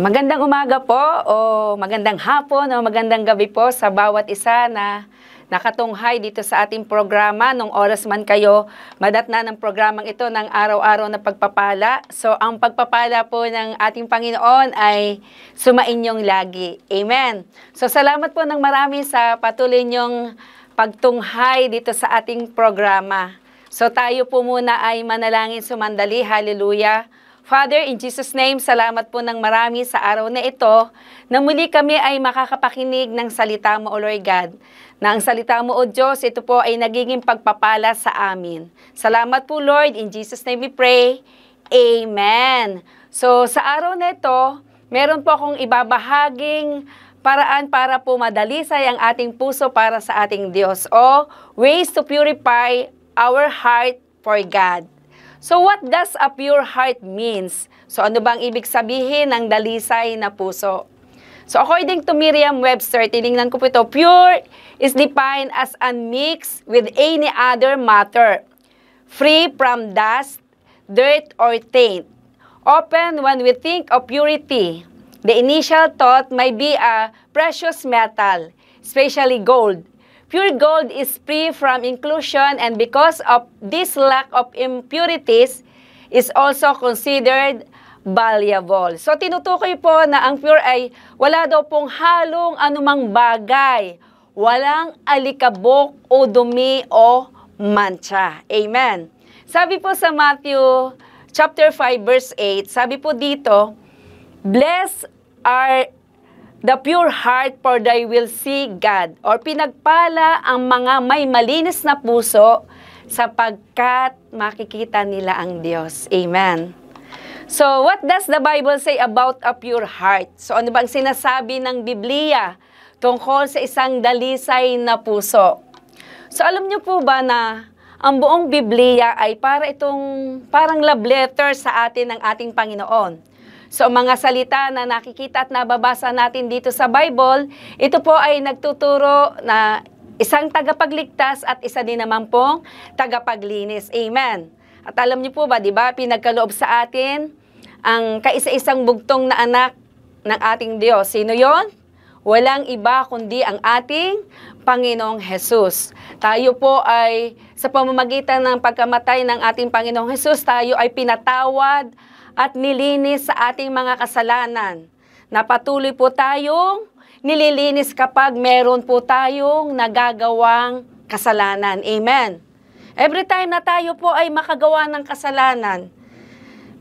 Magandang umaga po o magandang hapon o magandang gabi po sa bawat isa na nakatunghay dito sa ating programa. Nung oras man kayo, madatna ng programang ito ng araw-araw na pagpapala. So ang pagpapala po ng ating Panginoon ay sumainyong lagi. Amen. So salamat po ng marami sa patuloy niyong pagtunghay dito sa ating programa. So tayo po muna ay manalangin sumandali. Hallelujah. Father, in Jesus' name, salamat po ng marami sa araw na ito na muli kami ay makakapakinig ng salita mo, O Lord God. Na ang salita mo, O Diyos, ito po ay nagiging pagpapala sa amin. Salamat po, Lord. In Jesus' name we pray. Amen. So, sa araw na ito, meron po akong ibabahaging paraan para po madalisay ang ating puso para sa ating Diyos o ways to purify our heart for God. So what does a pure heart means? So ano bang ibig sabihin ng dalisay na puso? So according to Merriam-Webster, tinignan ko po ito, pure is defined as unmixed with any other matter, free from dust, dirt, or taint. Often, when we think of purity, the initial thought may be a precious metal, especially gold, Pure gold is free from inclusion and because of this lack of impurities is also considered valuable. So tinutukoy po na ang pure ay wala daw pong halong anumang bagay, walang alikabok o dumi o mancha. Amen. Sabi po sa Matthew chapter 5 verse 8, sabi po dito, Blessed are The pure heart for they will see God. Or pinagpala ang mga may malinis na puso sapagkat makikita nila ang Diyos. Amen. So, what does the Bible say about a pure heart? So, ano bang sinasabi ng Biblia tungkol sa isang dalisay na puso? So, alam niyo po ba na ang buong Biblia ay para itong parang love letter sa atin ng ating Panginoon. So mga salita na nakikita at nababasa natin dito sa Bible, ito po ay nagtuturo na isang tagapagligtas at isa din naman pong tagapaglinis. Amen. At alam niyo po ba, di ba, pinagkaloob sa atin ang kaisa-isang bugtong na anak ng ating Diyos. Sino yon? Walang iba kundi ang ating Panginoong Hesus. Tayo po ay sa pamamagitan ng pagkamatay ng ating Panginoong Hesus, tayo ay pinatawad at nilinis sa ating mga kasalanan. Napatuloy po tayong nililinis kapag meron po tayong nagagawang kasalanan. Amen. Every time na tayo po ay makagawa ng kasalanan,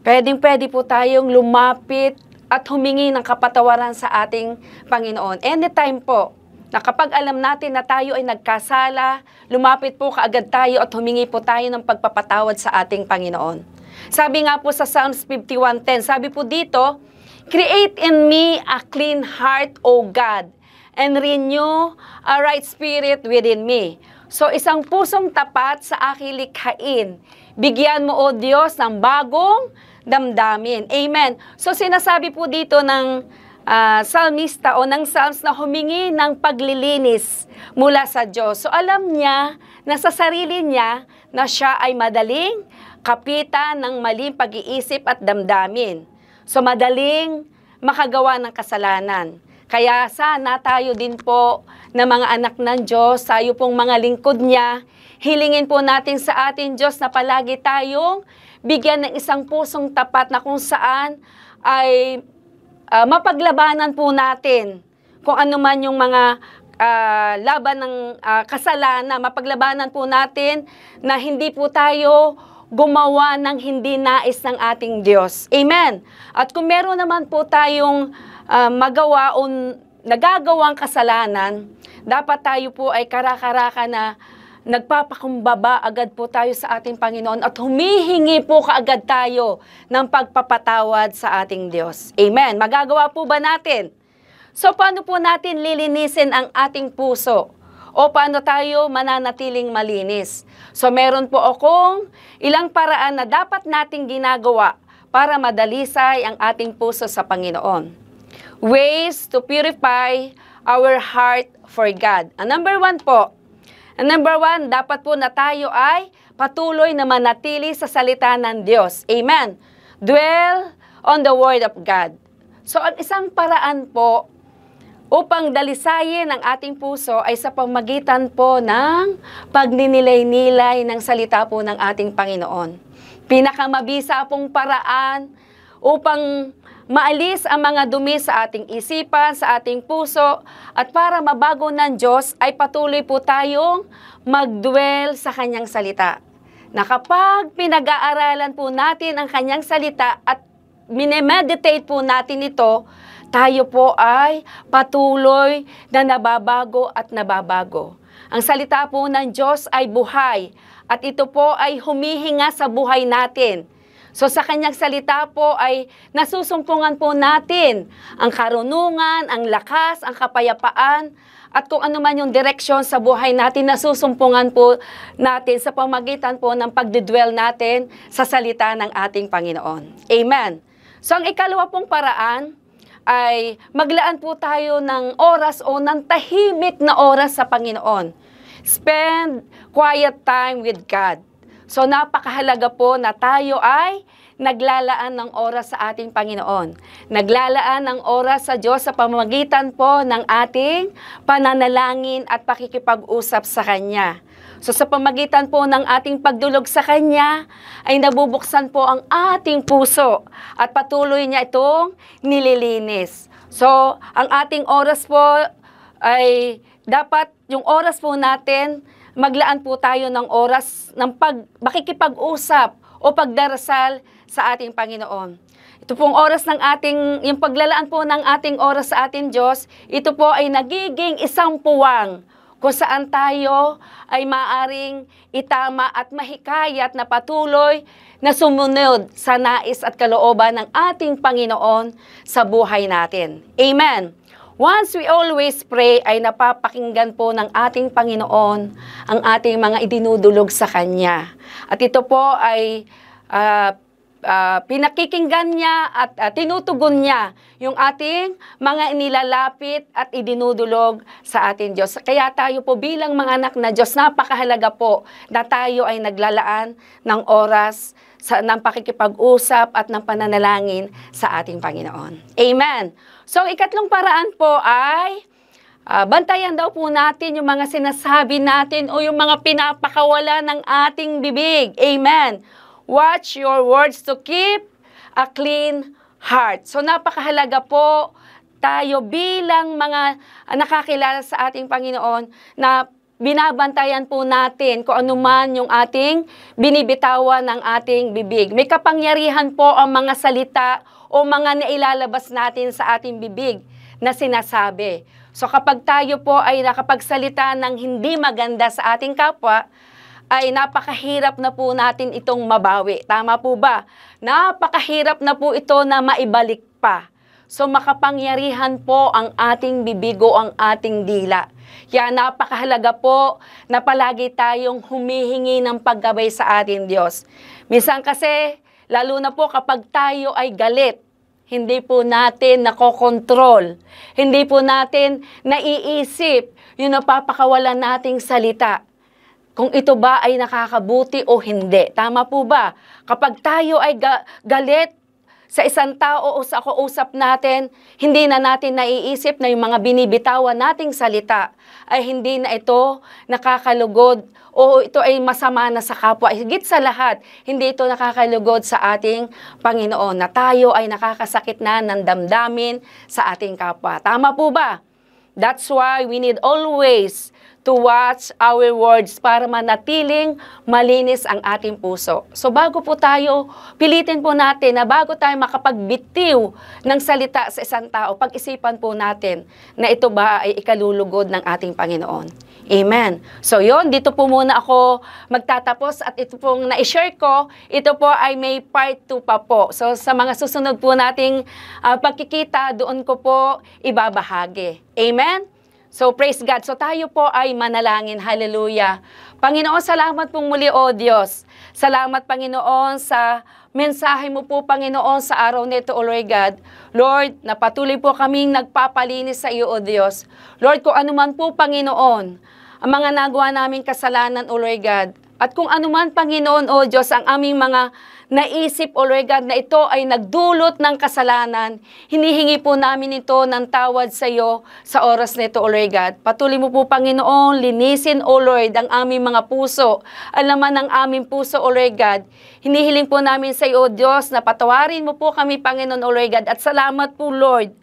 pwedeng-pwede po tayong lumapit at humingi ng kapatawaran sa ating Panginoon. Anytime po, na kapag alam natin na tayo ay nagkasala, lumapit po kaagad tayo at humingi po tayo ng pagpapatawad sa ating Panginoon. Sabi nga po sa Psalms 51.10, sabi po dito, Create in me a clean heart, O God, and renew a right spirit within me. So isang pusong tapat sa aking likhain. Bigyan mo, O Diyos, ng bagong damdamin. Amen. So sinasabi po dito ng uh, ah, salmista o ng psalms na humingi ng paglilinis mula sa Diyos. So alam niya na sa sarili niya na siya ay madaling kapitan ng maling pag-iisip at damdamin. So madaling makagawa ng kasalanan. Kaya sana tayo din po na mga anak ng Diyos, tayo pong mga lingkod niya, hilingin po natin sa ating Diyos na palagi tayong bigyan ng isang pusong tapat na kung saan ay uh, mapaglabanan po natin kung ano man yung mga uh, laban ng uh, kasalanan, mapaglabanan po natin na hindi po tayo gumawa ng hindi nais ng ating Diyos. Amen. At kung meron naman po tayong uh, magawa o nagagawang kasalanan, dapat tayo po ay karakaraka na nagpapakumbaba agad po tayo sa ating Panginoon at humihingi po kaagad tayo ng pagpapatawad sa ating Diyos. Amen. Magagawa po ba natin? So paano po natin lilinisin ang ating puso? o paano tayo mananatiling malinis. So meron po akong ilang paraan na dapat nating ginagawa para madalisay ang ating puso sa Panginoon. Ways to purify our heart for God. Ang number one po, ang number one, dapat po na tayo ay patuloy na manatili sa salita ng Diyos. Amen. Dwell on the Word of God. So, ang isang paraan po upang dalisayin ang ating puso ay sa pamagitan po ng pagninilay-nilay ng salita po ng ating Panginoon. Pinakamabisa pong paraan upang maalis ang mga dumi sa ating isipan, sa ating puso, at para mabago ng Diyos ay patuloy po tayong magdwell sa Kanyang salita. Na kapag pinag-aaralan po natin ang Kanyang salita at minemeditate po natin ito, tayo po ay patuloy na nababago at nababago. Ang salita po ng Diyos ay buhay at ito po ay humihinga sa buhay natin. So sa kanyang salita po ay nasusumpungan po natin ang karunungan, ang lakas, ang kapayapaan, at kung ano man yung direksyon sa buhay natin, nasusumpungan po natin sa pamagitan po ng pagdidwell natin sa salita ng ating Panginoon. Amen. So ang ikalawa pong paraan ay maglaan po tayo ng oras o ng tahimik na oras sa Panginoon. Spend quiet time with God. So napakahalaga po na tayo ay naglalaan ng oras sa ating Panginoon. Naglalaan ng oras sa Diyos sa pamamagitan po ng ating pananalangin at pakikipag-usap sa Kanya. So sa pamagitan po ng ating pagdulog sa Kanya, ay nabubuksan po ang ating puso at patuloy niya itong nililinis. So ang ating oras po ay dapat yung oras po natin, maglaan po tayo ng oras ng pag, makikipag-usap o pagdarasal sa ating Panginoon. Ito pong oras ng ating, yung paglalaan po ng ating oras sa ating Diyos, ito po ay nagiging isang puwang kung saan tayo ay maaring itama at mahikayat na patuloy na sumunod sa nais at kalooban ng ating Panginoon sa buhay natin. Amen. Once we always pray ay napapakinggan po ng ating Panginoon ang ating mga idinudulog sa Kanya. At ito po ay uh, uh, pinakikinggan niya at uh, tinutugon niya yung ating mga inilalapit at idinudulog sa ating Diyos. Kaya tayo po bilang mga anak na Diyos, napakahalaga po na tayo ay naglalaan ng oras sa, ng pakikipag-usap at ng pananalangin sa ating Panginoon. Amen. So, ikatlong paraan po ay Uh, bantayan daw po natin yung mga sinasabi natin o yung mga pinapakawala ng ating bibig. Amen. Watch your words to keep a clean heart. So napakahalaga po tayo bilang mga nakakilala sa ating Panginoon na binabantayan po natin kung anuman yung ating binibitawan ng ating bibig. May kapangyarihan po ang mga salita o mga nailalabas natin sa ating bibig na sinasabi. So kapag tayo po ay nakapagsalita ng hindi maganda sa ating kapwa, ay napakahirap na po natin itong mabawi. Tama po ba? Napakahirap na po ito na maibalik pa. So makapangyarihan po ang ating bibigo, ang ating dila. Kaya napakahalaga po na palagi tayong humihingi ng paggabay sa ating Diyos. Minsan kasi, lalo na po kapag tayo ay galit, hindi po natin nakokontrol. Hindi po natin naiisip yung napapakawalan nating salita kung ito ba ay nakakabuti o hindi. Tama po ba? Kapag tayo ay ga- galit sa isang tao o sa kausap natin, hindi na natin naiisip na yung mga binibitawan nating salita ay hindi na ito nakakalugod o ito ay masama na sa kapwa. Higit sa lahat, hindi ito nakakalugod sa ating Panginoon na tayo ay nakakasakit na ng damdamin sa ating kapwa. Tama po ba? That's why we need always to watch our words para manatiling malinis ang ating puso. So bago po tayo, pilitin po natin na bago tayo makapagbitiw ng salita sa isang tao, pag-isipan po natin na ito ba ay ikalulugod ng ating Panginoon. Amen. So yon dito po muna ako magtatapos at ito pong na-share ko, ito po ay may part 2 pa po. So sa mga susunod po nating uh, pagkikita, doon ko po ibabahagi. Amen? So praise God. So tayo po ay manalangin. Hallelujah. Panginoon, salamat pong muli, O Diyos. Salamat, Panginoon, sa mensahe mo po, Panginoon, sa araw nito, O Lord God. Lord, napatuloy po kaming nagpapalinis sa iyo, O Diyos. Lord, ko anuman po, Panginoon, ang mga nagawa naming kasalanan, O Lord God. At kung anuman, Panginoon, O Diyos, ang aming mga naisip, O Lord God, na ito ay nagdulot ng kasalanan, hinihingi po namin ito ng tawad sa iyo sa oras nito, O Lord God. Patuloy mo po, Panginoon, linisin, O Lord, ang aming mga puso, alaman ang aming puso, O Lord God. Hinihiling po namin sa iyo, O Diyos, na patawarin mo po kami, Panginoon, O Lord God, at salamat po, Lord,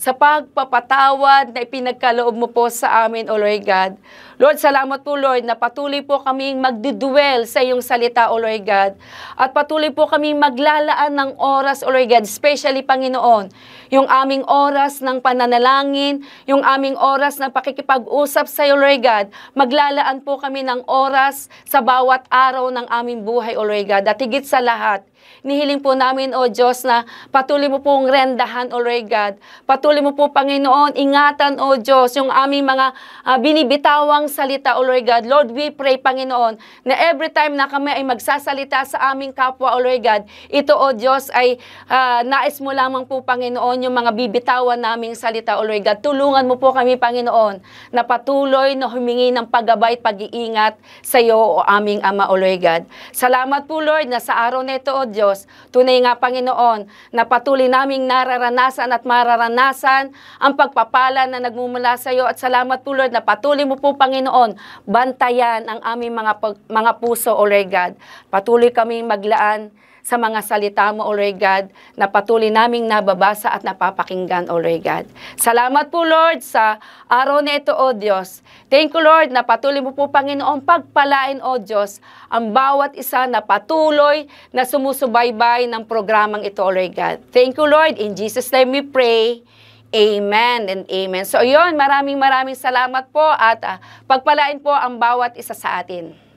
sa pagpapatawad na ipinagkaloob mo po sa amin, O Lord God. Lord, salamat po, Lord, na patuloy po kaming magdiduel sa iyong salita, O Lord God. At patuloy po kaming maglalaan ng oras, O Lord God, especially, Panginoon, yung aming oras ng pananalangin, yung aming oras ng pakikipag-usap sa iyo, Lord God. Maglalaan po kami ng oras sa bawat araw ng aming buhay, O Lord God. At higit sa lahat, Nihiling po namin, O Diyos, na patuloy mo pong rendahan, O Lord God. Patuloy mo po, Panginoon, ingatan, O Diyos, yung aming mga uh, binibitawang salita, O Lord God. Lord, we pray, Panginoon, na every time na kami ay magsasalita sa aming kapwa, O Lord God, ito, O Diyos, ay uh, nais mo lamang po, Panginoon, yung mga bibitawan naming salita, O Lord God. Tulungan mo po kami, Panginoon, na patuloy na humingi ng paggabay at pag-iingat sa iyo, O aming Ama, O Lord God. Salamat po, Lord, na sa araw na ito, O Diyos. Tunay nga, Panginoon, na patuloy naming nararanasan at mararanasan ang pagpapala na nagmumula sa iyo. At salamat po, Lord, na patuloy mo po, Panginoon, bantayan ang aming mga, mga puso, O Lord God. Patuloy kaming maglaan sa mga salita mo, O Lord God, na patuloy naming nababasa at napapakinggan, O Lord God. Salamat po, Lord, sa araw na ito, O Diyos. Thank you, Lord, na patuloy mo po, Panginoon, pagpalain, O Diyos, ang bawat isa na patuloy na sumusubaybay ng programang ito, O Lord God. Thank you, Lord. In Jesus' name we pray. Amen and amen. So, yun, maraming maraming salamat po at uh, pagpalain po ang bawat isa sa atin.